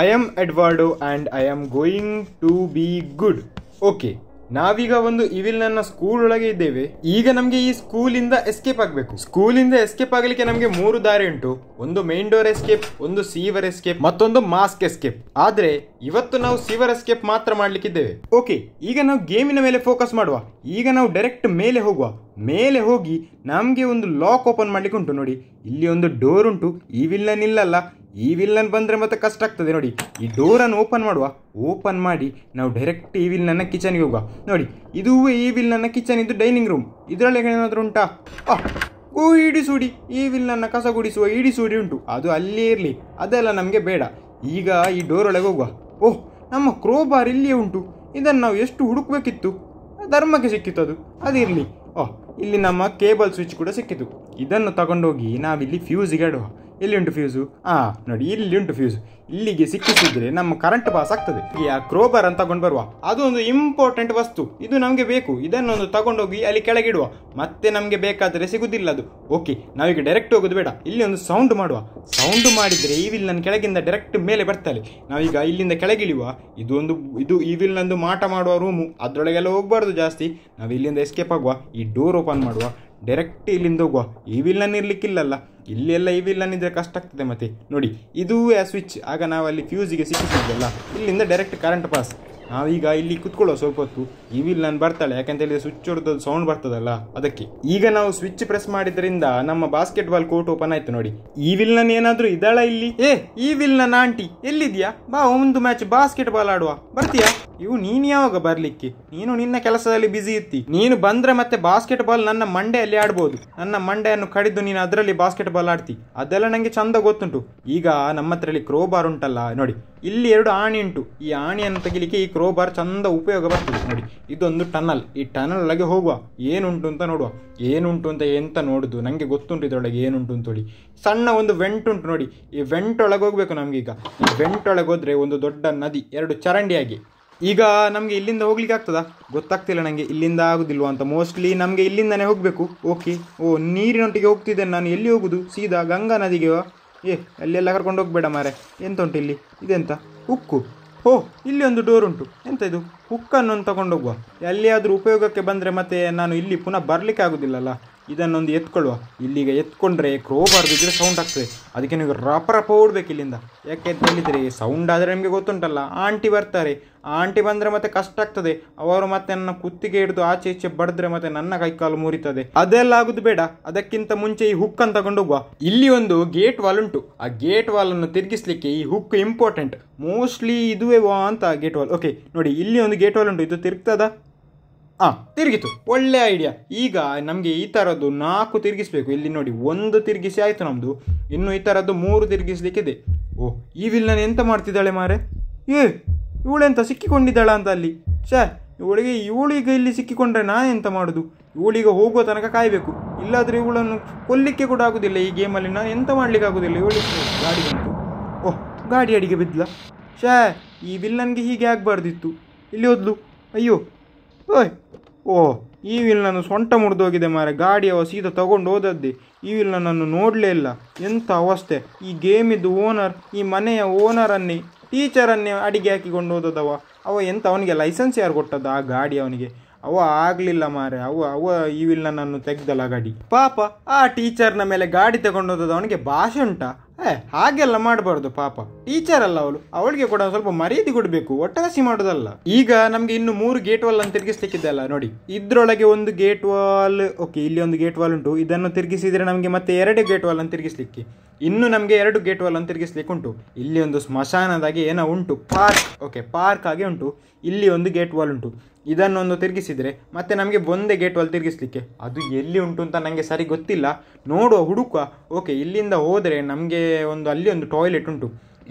I am Eduardo and I am going to be good okay ನಾವೀಗ ಒಂದು evil ನನ್ನ school ಒಳಗೆ ಇದ್ದೇವೆ ಈಗ ನಮಗೆ ಈ ಸ್ಕೂಲಿಂದ ಎಸ್ಕೇಪ್ ಆಗಬೇಕು ಸ್ಕೂಲ್ ಇಂದ ಎಸ್ಕೇಪ್ ಆಗಲಿಕ್ಕೆ ನಮಗೆ ಮೂರು ದಾರಿ ಉಂಟು ಒಂದು ಮೇನ್ ಡೋರ್ ಎಸ್ಕೇಪ್ ಒಂದು ಸೀವರ್ ಎಸ್ಕೇಪ್ ಮತ್ತೊಂದು ಮಾಸ್ಕ್ ಎಸ್ಕೇಪ್ ಆದ್ರೆ ಇವತ್ತು ನಾವು ಸೀವರ್ ಎಸ್ಕೇಪ್ ಮಾತ್ರ ಮಾಡ್ಲಿಕ್ಕಿದ್ದೇವೆ ಓಕೆ ಈಗ ನಾವು ಗೇಮಿನ ಮೇಲೆ ಫೋಕಸ್ ಮಾಡುವ ಈಗ ನಾವು ಡೈರೆಕ್ಟ್ ಮೇಲೆ ಹೋಗುವ ಮೇಲೆ ಹೋಗಿ ನಮಗೆ ಒಂದು ಲಾಕ್ ಓಪನ್ ಮಾಡ್ಲಿಕ್ಕೆ ಉಂಟು ನೋಡಿ ಇಲ್ಲಿ ಒಂದು ಡೋರ್ ಉಂಟು ಈ ವಿಲ್ಲನ್ ಇಲ್ಲಲ್ಲ ಈ ವಿಲ್ಲನ್ ಬಂದರೆ ಮತ್ತೆ ಕಷ್ಟ ಆಗ್ತದೆ ನೋಡಿ ಈ ಡೋರನ್ನು ಓಪನ್ ಮಾಡುವ ಓಪನ್ ಮಾಡಿ ನಾವು ಡೈರೆಕ್ಟ್ ಈ ನನ್ನ ಕಿಚನ್ಗೆ ಹೋಗುವ ನೋಡಿ ಇದು ಈ ನನ್ನ ಕಿಚನ್ ಇದು ಡೈನಿಂಗ್ ರೂಮ್ ಇದರಲ್ಲಿ ಏನಾದರೂ ಉಂಟಾ ಓಹ್ ಓ ಸೂಡಿ ಈ ನನ್ನ ಕಸ ಗುಡಿಸುವ ಸೂಡಿ ಉಂಟು ಅದು ಅಲ್ಲೇ ಇರಲಿ ಅದೆಲ್ಲ ನಮಗೆ ಬೇಡ ಈಗ ಈ ಡೋರೊಳಗೆ ಹೋಗುವ ಓಹ್ ನಮ್ಮ ಕ್ರೋಬಾರ್ ಇಲ್ಲಿಯೇ ಉಂಟು ಇದನ್ನು ನಾವು ಎಷ್ಟು ಹುಡುಕಬೇಕಿತ್ತು ಧರ್ಮಕ್ಕೆ ಸಿಕ್ಕಿತ್ತು ಅದು ಅದಿರಲಿ ಓಹ್ ಇಲ್ಲಿ ನಮ್ಮ ಕೇಬಲ್ ಸ್ವಿಚ್ ಕೂಡ ಸಿಕ್ಕಿತು ಇದನ್ನು ತಗೊಂಡೋಗಿ ನಾವಿಲ್ಲಿ ಫ್ಯೂಸಿಗೆ ಆಡುವ ಇಲ್ಲಿ ಉಂಟು ಫ್ಯೂಸು ಹಾಂ ನೋಡಿ ಇಲ್ಲಿ ಉಂಟು ಫ್ಯೂಸು ಇಲ್ಲಿಗೆ ಸಿಕ್ಕಿಸಿದ್ರೆ ನಮ್ಮ ಕರೆಂಟ್ ಪಾಸ್ ಆಗ್ತದೆ ಈ ಆ ಕ್ರೋಬರ್ ಅಂತ ತಗೊಂಡು ಬರುವ ಅದು ಒಂದು ಇಂಪಾರ್ಟೆಂಟ್ ವಸ್ತು ಇದು ನಮಗೆ ಬೇಕು ಇದನ್ನೊಂದು ತಗೊಂಡೋಗಿ ಅಲ್ಲಿ ಕೆಳಗಿಡುವ ಮತ್ತೆ ನಮಗೆ ಬೇಕಾದರೆ ಸಿಗುದಿಲ್ಲ ಅದು ಓಕೆ ನಾವೀಗ ಡೈರೆಕ್ಟ್ ಹೋಗೋದು ಬೇಡ ಇಲ್ಲಿ ಒಂದು ಸೌಂಡ್ ಮಾಡುವ ಸೌಂಡ್ ಮಾಡಿದರೆ ಈ ವಿಲ್ ನನ್ನ ಕೆಳಗಿಂದ ಡೈರೆಕ್ಟ್ ಮೇಲೆ ಬರ್ತಾಳೆ ನಾವೀಗ ಇಲ್ಲಿಂದ ಕೆಳಗಿಳಿಯುವ ಇದು ಒಂದು ಇದು ಈ ವಿಲ್ ನಂದು ಮಾಟ ಮಾಡುವ ರೂಮು ಅದರೊಳಗೆಲ್ಲ ಹೋಗ್ಬಾರ್ದು ಜಾಸ್ತಿ ನಾವು ಇಲ್ಲಿಂದ ಎಸ್ಕೇಪ್ ಆಗುವ ಈ ಡೋರ್ ಓಪನ್ ಮಾಡುವ ಡೈರೆಕ್ಟ್ ಇಲ್ಲಿಂದ ಹೋಗುವ ಈ ವಿಲ್ಲನ್ ಇರಲಿಕ್ಕಿಲ್ಲಲ್ಲ ಇಲ್ಲೆಲ್ಲ ಈ ವಿಲ್ಲನ್ ಇದ್ರೆ ಕಷ್ಟ ಆಗ್ತದೆ ಮತ್ತೆ ನೋಡಿ ಇದು ಆ ಸ್ವಿಚ್ ಆಗ ನಾವು ಅಲ್ಲಿ ಫ್ಯೂಸಿಗೆ ಸಿಕ್ಕಿಸಿದ್ವಲ್ಲ ಇಲ್ಲಿಂದ ಡೈರೆಕ್ಟ್ ಕರೆಂಟ್ ಪಾಸ್ ನಾವೀಗ ಇಲ್ಲಿ ಕುತ್ಕೊಳ್ಳೋ ಸ್ವಲ್ಪ ಹೊತ್ತು ಈ ನಾನು ಬರ್ತಾಳೆ ಯಾಕಂತೇಳಿದ್ರೆ ಸ್ವಿಚ್ ಹೊಡೆದು ಸೌಂಡ್ ಬರ್ತದಲ್ಲ ಅದಕ್ಕೆ ಈಗ ನಾವು ಸ್ವಿಚ್ ಪ್ರೆಸ್ ಮಾಡಿದ್ರಿಂದ ನಮ್ಮ ಬಾಸ್ಕೆಟ್ ಬಾಲ್ ಕೋರ್ಟ್ ಓಪನ್ ಆಯ್ತು ನೋಡಿ ಈ ವಿಲ್ನನ್ ಏನಾದರೂ ಇದಳ ಇಲ್ಲಿ ಏ ಈ ನನ್ನ ಆಂಟಿ ಎಲ್ಲಿದ್ಯಾ ಬಾ ಒಂದು ಮ್ಯಾಚ್ ಬಾಸ್ಕೆಟ್ ಬಾಲ್ ಆಡುವ ಬರ್ತೀಯಾ ಇವು ನೀನು ಯಾವಾಗ ಬರಲಿಕ್ಕೆ ನೀನು ನಿನ್ನ ಕೆಲಸದಲ್ಲಿ ಬ್ಯುಸಿ ಇತ್ತಿ ನೀನು ಬಂದ್ರೆ ಮತ್ತೆ ಬಾಸ್ಕೆಟ್ಬಾಲ್ ನನ್ನ ಮಂಡೆಯಲ್ಲಿ ಆಡ್ಬೋದು ನನ್ನ ಮಂಡೆಯನ್ನು ಕಡಿದು ನೀನು ಅದರಲ್ಲಿ ಬಾಸ್ಕೆಟ್ಬಾಲ್ ಆಡ್ತಿ ಅದೆಲ್ಲ ನನಗೆ ಚಂದ ಗೊತ್ತುಂಟು ಈಗ ನಮ್ಮ ಹತ್ರಲ್ಲಿ ಕ್ರೋಬಾರ್ ಉಂಟಲ್ಲ ನೋಡಿ ಇಲ್ಲಿ ಎರಡು ಆಣಿ ಉಂಟು ಈ ಆಣಿಯನ್ನು ತೆಗಿಲಿಕ್ಕೆ ಈ ಕ್ರೋಬಾರ್ ಚಂದ ಉಪಯೋಗ ಬರ್ತದೆ ನೋಡಿ ಇದೊಂದು ಟನಲ್ ಈ ಟನಲ್ ಒಳಗೆ ಹೋಗುವ ಏನುಂಟು ಅಂತ ನೋಡುವ ಏನುಂಟು ಅಂತ ಎಂತ ನೋಡುದು ನನಗೆ ಗೊತ್ತುಂಟು ಇದರೊಳಗೆ ಏನುಂಟು ಅಂತ ಹೇಳಿ ಸಣ್ಣ ಒಂದು ವೆಂಟ್ ಉಂಟು ನೋಡಿ ಈ ವೆಂಟ್ ಒಳಗೆ ಹೋಗ್ಬೇಕು ಹೋಗಬೇಕು ಈ ವೆಂಟ್ ಒಳಗೆ ಹೋದ್ರೆ ಒಂದು ದೊಡ್ಡ ನದಿ ಎರಡು ಚರಂಡಿಯಾಗಿ ಈಗ ನಮಗೆ ಇಲ್ಲಿಂದ ಹೋಗ್ಲಿಕ್ಕೆ ಆಗ್ತದಾ ಗೊತ್ತಾಗ್ತಿಲ್ಲ ನನಗೆ ಇಲ್ಲಿಂದ ಆಗೋದಿಲ್ವ ಅಂತ ಮೋಸ್ಟ್ಲಿ ನಮಗೆ ಇಲ್ಲಿಂದನೇ ಹೋಗಬೇಕು ಓಕೆ ಓ ನೀರಿನೊಟ್ಟಿಗೆ ಹೋಗ್ತಿದ್ದೇನೆ ನಾನು ಎಲ್ಲಿ ಹೋಗುದು ಸೀದಾ ಗಂಗಾ ನದಿಗೆ ಏ ಅಲ್ಲೆಲ್ಲ ಕರ್ಕೊಂಡು ಹೋಗಬೇಡ ಮಾರೆ ಎಂತ ಉಂಟು ಇಲ್ಲಿ ಇದೆಂತ ಉಕ್ಕು ಓ ಇಲ್ಲಿ ಒಂದು ಡೋರ್ ಉಂಟು ಎಂತ ಇದು ತಗೊಂಡು ತಗೊಂಡೋಗುವ ಎಲ್ಲಿಯಾದರೂ ಉಪಯೋಗಕ್ಕೆ ಬಂದರೆ ಮತ್ತೆ ನಾನು ಇಲ್ಲಿ ಪುನಃ ಬರಲಿಕ್ಕೆ ಆಗೋದಿಲ್ಲಲ್ಲ ಇದನ್ನೊಂದು ಎತ್ಕೊಳ್ಳುವ ಇಲ್ಲಿಗ ಎತ್ಕೊಂಡ್ರೆ ಕ್ರೋಬಾರ್ ಸೌಂಡ್ ಆಗ್ತದೆ ಅದಕ್ಕೆ ನೀವು ರಪ ರಪ ಓಡ್ಬೇಕು ಇಲ್ಲಿಂದ ಯಾಕೆ ಹೇಳಿದರೆ ಸೌಂಡ್ ಆದರೆ ನಿಮಗೆ ಗೊತ್ತುಂಟಲ್ಲ ಆಂಟಿ ಬರ್ತಾರೆ ಆಂಟಿ ಬಂದರೆ ಮತ್ತೆ ಕಷ್ಟ ಆಗ್ತದೆ ಅವರು ಮತ್ತೆ ನನ್ನ ಕುತ್ತಿಗೆ ಹಿಡಿದು ಆಚೆ ಈಚೆ ಬಡಿದ್ರೆ ಮತ್ತೆ ನನ್ನ ಕೈಕಾಲು ಮುರಿತದೆ ಅದೆಲ್ಲ ಆಗುದು ಬೇಡ ಅದಕ್ಕಿಂತ ಮುಂಚೆ ಈ ಹುಕ್ ಅಂತ ತಗೊಂಡೋಗುವ ಇಲ್ಲಿ ಒಂದು ಗೇಟ್ ವಾಲ್ ಉಂಟು ಆ ಗೇಟ್ ಅನ್ನು ತಿರುಗಿಸ್ಲಿಕ್ಕೆ ಈ ಹುಕ್ ಇಂಪಾರ್ಟೆಂಟ್ ಮೋಸ್ಟ್ಲಿ ಇದುವೇ ವಾ ಅಂತ ಗೇಟ್ ವಾಲ್ ಓಕೆ ನೋಡಿ ಇಲ್ಲಿ ಒಂದು ಗೇಟ್ ಹೋಲ್ ಉಂಟು ಇದು ತಿರುಗ್ತದ ಹಾ ತಿರುಗಿತು ಒಳ್ಳೆ ಐಡಿಯಾ ಈಗ ನಮಗೆ ಈ ಥರದ್ದು ನಾಲ್ಕು ತಿರುಗಿಸ್ಬೇಕು ಇಲ್ಲಿ ನೋಡಿ ಒಂದು ತಿರುಗಿಸಿ ಆಯಿತು ನಮ್ಮದು ಇನ್ನು ಈ ಥರದ್ದು ಮೂರು ತಿರುಗಿಸ್ಲಿಕ್ಕಿದೆ ಓಹ್ ಈ ನಾನು ಎಂತ ಮಾಡ್ತಿದ್ದಾಳೆ ಮಾರೆ ಏ ಇವಳೆಂತ ಸಿಕ್ಕಿಕೊಂಡಿದ್ದಾಳ ಅಂತ ಅಲ್ಲಿ ಶಾ ಇವಳಿಗೆ ಇವಳೀಗ ಇಲ್ಲಿ ಸಿಕ್ಕಿಕೊಂಡ್ರೆ ನಾನು ಎಂತ ಮಾಡೋದು ಇವಳೀಗ ಹೋಗುವ ತನಕ ಕಾಯಬೇಕು ಇಲ್ಲಾದರೆ ಇವಳನ್ನು ಕೊಲ್ಲಿಕ್ಕೆ ಕೂಡ ಆಗೋದಿಲ್ಲ ಈ ಗೇಮಲ್ಲಿ ನಾನು ಎಂತ ಮಾಡ್ಲಿಕ್ಕೆ ಇವಳಿಗೆ ಗಾಡಿ ಬಂತು ಓಹ್ ಗಾಡಿ ಅಡಿಗೆ ಬಿದ್ದಲ ಶಾ ಈ ವಿಲ್ಲನ್ಗೆ ಹೀಗೆ ಆಗಬಾರ್ದಿತ್ತು ಇಲ್ಲಿ ಹೋದ್ಲು ಅಯ್ಯೋ ಓಯ್ ಓ ಈ ವಿಲ್ ನನ್ನ ಸೊಂಟ ಮುರಿದೋಗಿದೆ ಮಾರೆ ಗಾಡಿ ಅವ ಸೀದಾ ತಗೊಂಡು ಹೋದದ್ದೆ ಈ ವಿಲ್ನ ನನ್ನನ್ನು ನೋಡಲೇ ಇಲ್ಲ ಎಂಥ ಅವಸ್ಥೆ ಈ ಗೇಮಿದ್ದು ಓನರ್ ಈ ಮನೆಯ ಓನರನ್ನೇ ಟೀಚರನ್ನೇ ಅಡಿಗೆ ಹಾಕಿಕೊಂಡು ಹೋದದವ ಅವ ಎಂಥ ಅವನಿಗೆ ಲೈಸೆನ್ಸ್ ಯಾರು ಕೊಟ್ಟದ್ದು ಆ ಗಾಡಿ ಅವನಿಗೆ ಅವ ಆಗ್ಲಿಲ್ಲ ಮಾರೆ ಅವ ಅವ ಈ ನನ್ನನ್ನು ತೆಗ್ದಲ್ಲ ಗಾಡಿ ಪಾಪ ಆ ಟೀಚರ್ನ ಮೇಲೆ ಗಾಡಿ ತಗೊಂಡೋದದು ಅವನಿಗೆ ಭಾಷೆ ಉಂಟ ಏ ಹಾಗೆಲ್ಲ ಮಾಡಬಾರ್ದು ಪಾಪ ಟೀಚರ್ ಅಲ್ಲ ಅವಳು ಅವಳಿಗೆ ಕೂಡ ಸ್ವಲ್ಪ ಮರ್ಯಾದೆ ಕೊಡಬೇಕು ಒಟ್ಟಾಸಿ ಮಾಡೋದಲ್ಲ ಈಗ ನಮಗೆ ಇನ್ನು ಮೂರು ಗೇಟ್ ವಾಲ್ ಅನ್ನು ಅಲ್ಲ ನೋಡಿ ಇದ್ರೊಳಗೆ ಒಂದು ಗೇಟ್ ವಾಲ್ ಓಕೆ ಇಲ್ಲಿ ಒಂದು ಗೇಟ್ ವಾಲ್ ಉಂಟು ಇದನ್ನು ತಿರುಗಿಸಿದ್ರೆ ನಮಗೆ ಮತ್ತೆ ಎರಡು ಗೇಟ್ ವಾಲ್ ಅನ್ನು ತಿರುಗಿಸ್ಲಿಕ್ಕೆ ಇನ್ನು ನಮಗೆ ಎರಡು ಗೇಟ್ ವಾಲ್ ಅನ್ನು ತಿರುಗಿಸ್ಲಿಕ್ಕೆ ಉಂಟು ಇಲ್ಲಿ ಒಂದು ಸ್ಮಶಾನದಾಗೆ ಏನೋ ಉಂಟು ಪಾರ್ಕ್ ಓಕೆ ಪಾರ್ಕ್ ಆಗಿ ಉಂಟು ಇಲ್ಲಿ ಒಂದು ಗೇಟ್ ವಾಲ್ ಉಂಟು ಇದನ್ನೊಂದು ತಿರುಗಿಸಿದರೆ ಮತ್ತೆ ನಮಗೆ ಒಂದೇ ಗೇಟ್ ಒಲ್ ತಿರುಗಿಸ್ಲಿಕ್ಕೆ ಅದು ಎಲ್ಲಿ ಉಂಟು ಅಂತ ನನಗೆ ಸರಿ ಗೊತ್ತಿಲ್ಲ ನೋಡುವ ಹುಡುಕುವ ಓಕೆ ಇಲ್ಲಿಂದ ಹೋದರೆ ನಮಗೆ ಒಂದು ಅಲ್ಲಿ ಒಂದು ಟಾಯ್ಲೆಟ್ ಉಂಟು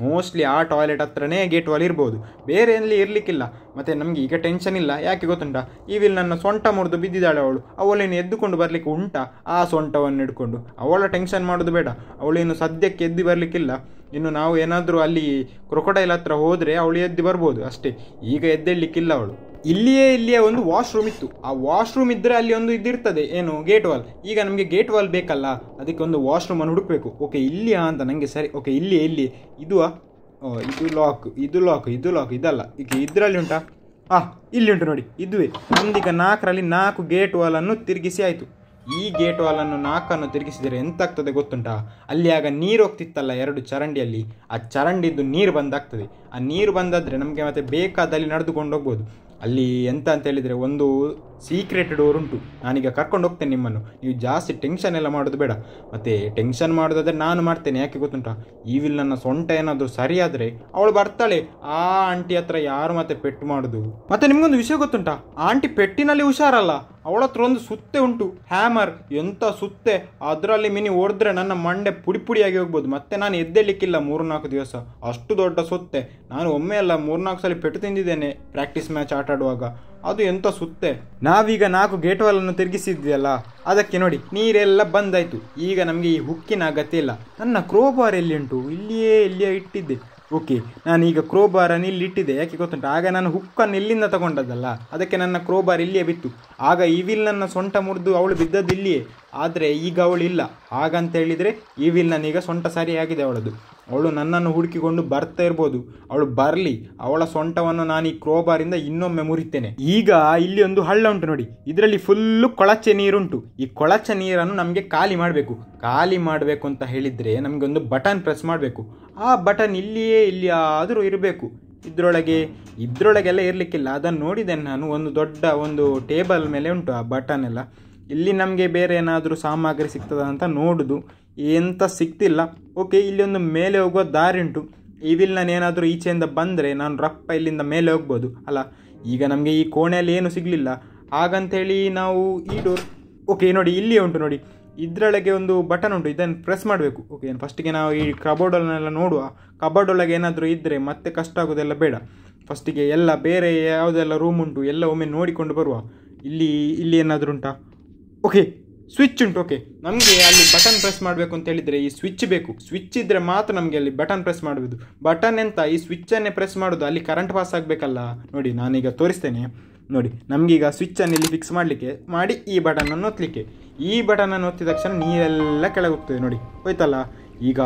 ಮೋಸ್ಟ್ಲಿ ಆ ಟಾಯ್ಲೆಟ್ ಹತ್ರನೇ ಗೇಟ್ ವಾಲ್ ಇರ್ಬೋದು ಬೇರೆ ಎಲ್ಲಿ ಇರಲಿಕ್ಕಿಲ್ಲ ಮತ್ತು ನಮಗೆ ಈಗ ಟೆನ್ಷನ್ ಇಲ್ಲ ಯಾಕೆ ಗೊತ್ತುಂಟಾ ಇವಿಲ್ಲಿ ನನ್ನ ಸೊಂಟ ಮುರಿದು ಬಿದ್ದಿದ್ದಾಳೆ ಅವಳು ಅವಳೇನು ಎದ್ದುಕೊಂಡು ಬರಲಿಕ್ಕೆ ಉಂಟಾ ಆ ಸೊಂಟವನ್ನು ಹಿಡ್ಕೊಂಡು ಅವಳ ಟೆನ್ಷನ್ ಮಾಡೋದು ಬೇಡ ಅವಳೇನು ಸದ್ಯಕ್ಕೆ ಎದ್ದು ಬರಲಿಕ್ಕಿಲ್ಲ ಇನ್ನು ನಾವು ಏನಾದರೂ ಅಲ್ಲಿ ಕ್ರೊಕೊಡೈಲ್ ಹತ್ರ ಹೋದರೆ ಅವಳು ಎದ್ದು ಬರ್ಬೋದು ಅಷ್ಟೇ ಈಗ ಎದ್ದೇಳಲಿಕ್ಕಿಲ್ಲ ಅವಳು ಇಲ್ಲಿಯೇ ಇಲ್ಲಿಯೇ ಒಂದು ವಾಶ್ರೂಮ್ ಇತ್ತು ಆ ವಾಶ್ರೂಮ್ ಇದ್ರೆ ಅಲ್ಲಿ ಒಂದು ಇದಿರ್ತದೆ ಏನು ಗೇಟ್ ವಾಲ್ ಈಗ ನಮಗೆ ಗೇಟ್ ವಾಲ್ ಬೇಕಲ್ಲ ಅದಕ್ಕೆ ಒಂದು ಅನ್ನು ಹುಡುಕ್ಬೇಕು ಓಕೆ ಇಲ್ಲಿಯಾ ಅಂತ ನನಗೆ ಸರಿ ಓಕೆ ಇಲ್ಲಿ ಇಲ್ಲಿ ಇದು ಇದು ಲಾಕ್ ಇದು ಲಾಕ್ ಇದು ಲಾಕ್ ಇದಲ್ಲ ಈಗ ಇದರಲ್ಲಿ ಉಂಟಾ ಆ ಇಲ್ಲಿ ಉಂಟು ನೋಡಿ ಇದುವೇ ನಮ್ದೀಗ ನಾಲ್ಕರಲ್ಲಿ ನಾಲ್ಕು ಗೇಟ್ ವಾಲ್ ಅನ್ನು ತಿರುಗಿಸಿ ಆಯಿತು ಈ ಗೇಟ್ ವಾಲನ್ನು ನಾಲ್ಕನ್ನು ತಿರುಗಿಸಿದರೆ ಎಂತಾಗ್ತದೆ ಗೊತ್ತುಂಟಾ ಅಲ್ಲಿ ಆಗ ನೀರು ಹೋಗ್ತಿತ್ತಲ್ಲ ಎರಡು ಚರಂಡಿಯಲ್ಲಿ ಆ ಚರಂಡಿದ್ದು ನೀರು ಬಂದಾಗ್ತದೆ ಆ ನೀರು ಬಂದಾದರೆ ನಮಗೆ ಮತ್ತೆ ಬೇಕಾದಲ್ಲಿ ನಡೆದುಕೊಂಡು ಹೋಗ್ಬೋದು ಅಲ್ಲಿ ಎಂತ ಅಂತೇಳಿದರೆ ಒಂದು ಸೀಕ್ರೆಟ್ ಡೋರ್ ಉಂಟು ನಾನೀಗ ಕರ್ಕೊಂಡು ಹೋಗ್ತೇನೆ ನಿಮ್ಮನ್ನು ನೀವು ಜಾಸ್ತಿ ಟೆನ್ಷನ್ ಎಲ್ಲ ಮಾಡೋದು ಬೇಡ ಮತ್ತೆ ಟೆನ್ಷನ್ ಮಾಡೋದಾದ್ರೆ ನಾನು ಮಾಡ್ತೇನೆ ಯಾಕೆ ಗೊತ್ತುಂಟಾ ಈ ನನ್ನ ಸೊಂಟ ಏನಾದರೂ ಸರಿಯಾದರೆ ಅವಳು ಬರ್ತಾಳೆ ಆ ಆಂಟಿ ಹತ್ರ ಯಾರು ಮತ್ತೆ ಪೆಟ್ಟು ಮಾಡೋದು ಮತ್ತೆ ನಿಮಗೊಂದು ವಿಷಯ ಗೊತ್ತುಂಟಾ ಆಂಟಿ ಪೆಟ್ಟಿನಲ್ಲಿ ಹುಷಾರಲ್ಲ ಅವಳ ಹತ್ರ ಒಂದು ಸುತ್ತೆ ಉಂಟು ಹ್ಯಾಮರ್ ಎಂಥ ಸುತ್ತೆ ಅದರಲ್ಲಿ ಮಿನಿ ಓಡಿದ್ರೆ ನನ್ನ ಮಂಡೆ ಪುಡಿ ಪುಡಿಯಾಗಿ ಹೋಗ್ಬೋದು ಮತ್ತೆ ನಾನು ಎದ್ದೇಳಿಕ್ಕಿಲ್ಲ ಮೂರ್ನಾಲ್ಕು ದಿವಸ ಅಷ್ಟು ದೊಡ್ಡ ಸುತ್ತೆ ನಾನು ಒಮ್ಮೆ ಅಲ್ಲ ಮೂರ್ನಾಲ್ಕು ಸಲ ಪೆಟ್ಟು ತಿಂದಿದ್ದೇನೆ ಪ್ರಾಕ್ಟೀಸ್ ಮ್ಯಾಚ್ ಆಟಾಡುವಾಗ ಅದು ಎಂಥ ಸುತ್ತೆ ನಾವೀಗ ನಾಲ್ಕು ಅನ್ನು ತಿರುಗಿಸಿದ್ವಿಯಲ್ಲ ಅದಕ್ಕೆ ನೋಡಿ ನೀರೆಲ್ಲ ಬಂದಾಯ್ತು ಈಗ ನಮಗೆ ಈ ಹುಕ್ಕಿನ ಅಗತ್ಯ ಇಲ್ಲ ನನ್ನ ಕ್ರೋಬಾರ್ ಉಂಟು ಇಲ್ಲಿಯೇ ಇಲ್ಲಿಯೇ ಇಟ್ಟಿದ್ದೆ ಓಕೆ ನಾನೀಗ ಕ್ರೋಬಾರನ್ನು ಇಲ್ಲಿ ಇಟ್ಟಿದ್ದೆ ಯಾಕೆ ಗೊತ್ತುಂಟು ಆಗ ನಾನು ಹುಕ್ಕನ್ನು ಇಲ್ಲಿಂದ ತಗೊಂಡದ್ದಲ್ಲ ಅದಕ್ಕೆ ನನ್ನ ಕ್ರೋಬಾರ್ ಇಲ್ಲಿಯೇ ಬಿತ್ತು ಆಗ ಇವಿಲ್ ನನ್ನ ಸೊಂಟ ಮುರಿದು ಅವಳು ಬಿದ್ದದ್ದು ಇಲ್ಲಿಯೇ ಆದರೆ ಈಗ ಅವಳು ಇಲ್ಲ ಹಾಗಂತ ಹೇಳಿದರೆ ಇವಿಲ್ ನಾನೀಗ ಸೊಂಟ ಸರಿಯಾಗಿದೆ ಅವಳದು ಅವಳು ನನ್ನನ್ನು ಹುಡುಕಿಕೊಂಡು ಬರ್ತಾ ಇರ್ಬೋದು ಅವಳು ಬರಲಿ ಅವಳ ಸೊಂಟವನ್ನು ನಾನು ಈ ಕ್ರೋಬಾರಿಂದ ಇನ್ನೊಮ್ಮೆ ಮುರಿತೇನೆ ಈಗ ಇಲ್ಲಿ ಒಂದು ಹಳ್ಳ ಉಂಟು ನೋಡಿ ಇದರಲ್ಲಿ ಫುಲ್ಲು ಕೊಳಚೆ ನೀರುಂಟು ಈ ಕೊಳಚೆ ನೀರನ್ನು ನಮಗೆ ಖಾಲಿ ಮಾಡಬೇಕು ಖಾಲಿ ಮಾಡಬೇಕು ಅಂತ ಹೇಳಿದರೆ ನಮಗೆ ಒಂದು ಬಟನ್ ಪ್ರೆಸ್ ಮಾಡಬೇಕು ಆ ಬಟನ್ ಇಲ್ಲಿಯೇ ಇಲ್ಲಿ ಇರಬೇಕು ಇದರೊಳಗೆ ಇದರೊಳಗೆಲ್ಲ ಇರಲಿಕ್ಕಿಲ್ಲ ಅದನ್ನು ನೋಡಿದ್ದೇನೆ ನಾನು ಒಂದು ದೊಡ್ಡ ಒಂದು ಟೇಬಲ್ ಮೇಲೆ ಉಂಟು ಆ ಬಟನ್ ಎಲ್ಲ ಇಲ್ಲಿ ನಮಗೆ ಬೇರೆ ಏನಾದರೂ ಸಾಮಗ್ರಿ ಸಿಗ್ತದ ಅಂತ ನೋಡೋದು ಎಂತ ಸಿಗ್ತಿಲ್ಲ ಓಕೆ ಇಲ್ಲಿ ಒಂದು ಮೇಲೆ ಹೋಗುವ ದಾರಿ ಉಂಟು ಇವಿಲ್ ನಾನು ಏನಾದರೂ ಈಚೆಯಿಂದ ಬಂದರೆ ನಾನು ರಪ್ಪ ಇಲ್ಲಿಂದ ಮೇಲೆ ಹೋಗ್ಬೋದು ಅಲ್ಲ ಈಗ ನಮಗೆ ಈ ಕೋಣೆಯಲ್ಲಿ ಏನು ಸಿಗಲಿಲ್ಲ ಹಾಗಂತೇಳಿ ನಾವು ಈ ಡೋರ್ ಓಕೆ ನೋಡಿ ಇಲ್ಲಿ ಉಂಟು ನೋಡಿ ಇದರೊಳಗೆ ಒಂದು ಬಟನ್ ಉಂಟು ಇದನ್ನು ಪ್ರೆಸ್ ಮಾಡಬೇಕು ಓಕೆ ಫಸ್ಟಿಗೆ ನಾವು ಈ ಕಬೋರ್ಡನ್ನೆಲ್ಲ ನೋಡುವ ಕಬೋರ್ಡ್ ಒಳಗೆ ಏನಾದರೂ ಇದ್ದರೆ ಮತ್ತೆ ಕಷ್ಟ ಆಗೋದೆಲ್ಲ ಬೇಡ ಫಸ್ಟಿಗೆ ಎಲ್ಲ ಬೇರೆ ಯಾವುದೆಲ್ಲ ರೂಮ್ ಉಂಟು ಎಲ್ಲ ಒಮ್ಮೆ ನೋಡಿಕೊಂಡು ಬರುವ ಇಲ್ಲಿ ಇಲ್ಲಿ ಏನಾದರೂ ಉಂಟಾ ಓಕೆ ಸ್ವಿಚ್ ಉಂಟು ಓಕೆ ನಮಗೆ ಅಲ್ಲಿ ಬಟನ್ ಪ್ರೆಸ್ ಮಾಡಬೇಕು ಅಂತ ಹೇಳಿದರೆ ಈ ಸ್ವಿಚ್ ಬೇಕು ಸ್ವಿಚ್ ಇದ್ದರೆ ಮಾತ್ರ ನಮಗೆ ಅಲ್ಲಿ ಬಟನ್ ಪ್ರೆಸ್ ಮಾಡಬಹುದು ಬಟನ್ ಎಂತ ಈ ಸ್ವಿಚ್ಚನ್ನೇ ಪ್ರೆಸ್ ಮಾಡೋದು ಅಲ್ಲಿ ಕರೆಂಟ್ ಪಾಸ್ ಆಗಬೇಕಲ್ಲ ನೋಡಿ ನಾನೀಗ ತೋರಿಸ್ತೇನೆ ನೋಡಿ ನಮಗೀಗ ಸ್ವಿಚ್ಚನ್ನು ಇಲ್ಲಿ ಫಿಕ್ಸ್ ಮಾಡಲಿಕ್ಕೆ ಮಾಡಿ ಈ ಬಟನನ್ನು ಒತ್ತಲಿಕ್ಕೆ ಈ ಬಟನನ್ನು ಒತ್ತಿದ ತಕ್ಷಣ ನೀರೆಲ್ಲ ಕೆಳಗೆ ಹೋಗ್ತದೆ ನೋಡಿ ಹೋಯ್ತಲ್ಲ ಈಗ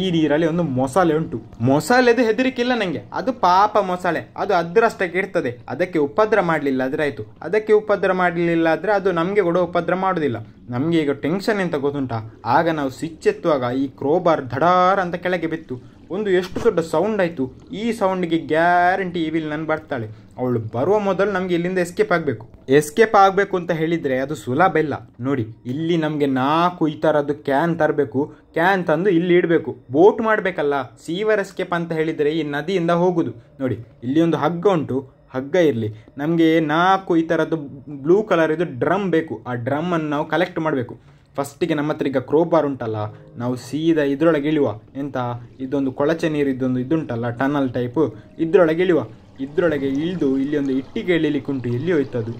ಈ ನೀರಲ್ಲಿ ಒಂದು ಮೊಸಾಲೆ ಉಂಟು ಮೊಸಾಲೆದು ಹೆದರಿಕಿಲ್ಲ ನಂಗೆ ಅದು ಪಾಪ ಮೊಸಳೆ ಅದು ಅದರಷ್ಟಕ್ಕೆ ಇರ್ತದೆ ಅದಕ್ಕೆ ಉಪದ್ರ ಮಾಡಲಿಲ್ಲ ಆದ್ರೆ ಆಯ್ತು ಅದಕ್ಕೆ ಉಪದ್ರ ಮಾಡಲಿಲ್ಲ ಆದ್ರೆ ಅದು ನಮಗೆ ಕೂಡ ಉಪದ್ರ ಮಾಡುದಿಲ್ಲ ನಮಗೆ ಈಗ ಟೆನ್ಷನ್ ಎಂತ ಗೊತ್ತುಂಟಾ ಆಗ ನಾವು ಸ್ವಿಚ್ ಎತ್ತುವಾಗ ಈ ಕ್ರೋಬಾರ್ ಧಡಾರ್ ಅಂತ ಕೆಳಗೆ ಬಿತ್ತು ಒಂದು ಎಷ್ಟು ದೊಡ್ಡ ಸೌಂಡ್ ಆಯಿತು ಈ ಸೌಂಡಿಗೆ ಗ್ಯಾರಂಟಿ ಇವಿಲ್ ನಾನು ಬರ್ತಾಳೆ ಅವಳು ಬರುವ ಮೊದಲು ನಮಗೆ ಇಲ್ಲಿಂದ ಎಸ್ಕೇಪ್ ಆಗಬೇಕು ಎಸ್ಕೇಪ್ ಆಗಬೇಕು ಅಂತ ಹೇಳಿದರೆ ಅದು ಸುಲಭ ಇಲ್ಲ ನೋಡಿ ಇಲ್ಲಿ ನಮಗೆ ನಾಲ್ಕು ಈ ಥರದ್ದು ಕ್ಯಾನ್ ತರಬೇಕು ಕ್ಯಾನ್ ತಂದು ಇಲ್ಲಿ ಇಡಬೇಕು ಬೋಟ್ ಮಾಡಬೇಕಲ್ಲ ಸೀವರ್ ಎಸ್ಕೇಪ್ ಅಂತ ಹೇಳಿದರೆ ಈ ನದಿಯಿಂದ ಹೋಗುದು ನೋಡಿ ಇಲ್ಲಿ ಒಂದು ಹಗ್ಗ ಉಂಟು ಹಗ್ಗ ಇರಲಿ ನಮಗೆ ನಾಲ್ಕು ಈ ಥರದ್ದು ಬ್ಲೂ ಕಲರ್ ಇದು ಡ್ರಮ್ ಬೇಕು ಆ ಡ್ರಮ್ಮನ್ನು ನಾವು ಕಲೆಕ್ಟ್ ಮಾಡಬೇಕು ಫಸ್ಟಿಗೆ ನಮ್ಮ ಹತ್ರ ಈಗ ಕ್ರೋಬಾರ್ ಉಂಟಲ್ಲ ನಾವು ಸೀದಾ ಇದರೊಳಗೆ ಇಳಿಯುವ ಎಂತ ಇದೊಂದು ಕೊಳಚೆ ನೀರು ಇದೊಂದು ಇದುಂಟಲ್ಲ ಟನಲ್ ಟೈಪ್ ಇದರೊಳಗೆ ಇಳಿಯುವ ಇದರೊಳಗೆ ಇಳಿದು ಇಲ್ಲಿ ಒಂದು ಇಟ್ಟಿಗೆ ಇಳಿಲಿಕ್ಕೆ ಕುಂಟು ಎಲ್ಲಿ ಅದು